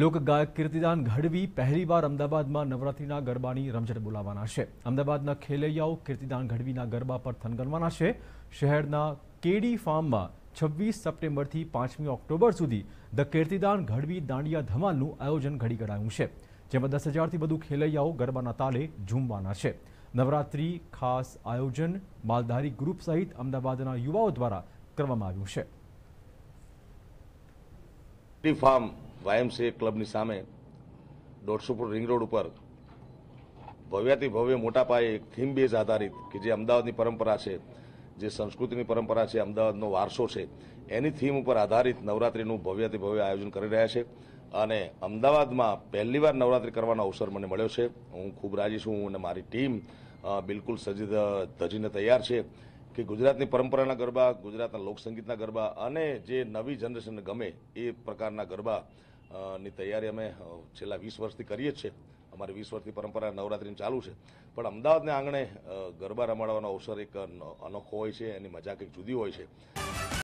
લોકગાયક કીર્તિદાન ગઢવી પહેલીવાર અમદાવાદમાં નવરાત્રિના ગરબાની રમઝટ બોલાવવાના છે અમદાવાદના ખેલૈયાઓ કીર્તિદાન ગઢવીના ગરબા પર થનગનવાના છે શહેરના કેડી ફાર્મમાં છવ્વીસ સપ્ટેમ્બરથી પાંચમી ઓક્ટોબર સુધી ધ કીર્તિદાન ઘડવી દાંડિયા ધમાલનું આયોજન ઘડી કરાયું છે જેમાં દસ હજારથી વધુ ખેલૈયાઓ ગરબાના તાલે ઝૂમવાના છે નવરાત્રી ખાસ આયોજન માલધારી ગ્રુપ સહિત અમદાવાદના યુવાઓ દ્વારા કરવામાં આવ્યું છે ફાર્મ વાયમસીએ ક્લબની સામે દોઢસો ફૂટ રિંગ રોડ ઉપર ભવ્યાથી ભવ્ય મોટા પાયે એક થીમ બેઝ આધારિત કે જે અમદાવાદની પરંપરા છે જે સંસ્કૃતિની પરંપરા છે અમદાવાદનો વારસો છે એની થીમ ઉપર આધારિત નવરાત્રિનું ભવ્યાથી ભવ્ય આયોજન કરી રહ્યા છે અને અમદાવાદમાં પહેલીવાર નવરાત્રિ કરવાનો અવસર મને મળ્યો છે હું ખૂબ રાજી છું અને મારી ટીમ બિલકુલ સજી ધજીને તૈયાર છે કે ગુજરાતની પરંપરાના ગરબા ગુજરાતના લોકસંગીતના ગરબા અને જે નવી જનરેશનને ગમે એ પ્રકારના ગરબા ની તૈયારી અમે છેલ્લા વીસ વર્ષથી કરીએ જ છીએ અમારી વીસ વર્ષની પરંપરા નવરાત્રિની ચાલુ છે પણ અમદાવાદને આંગણે ગરબા રમાડવાનો અવસર એક અનોખો હોય છે એની મજા કંઈક જુદી હોય છે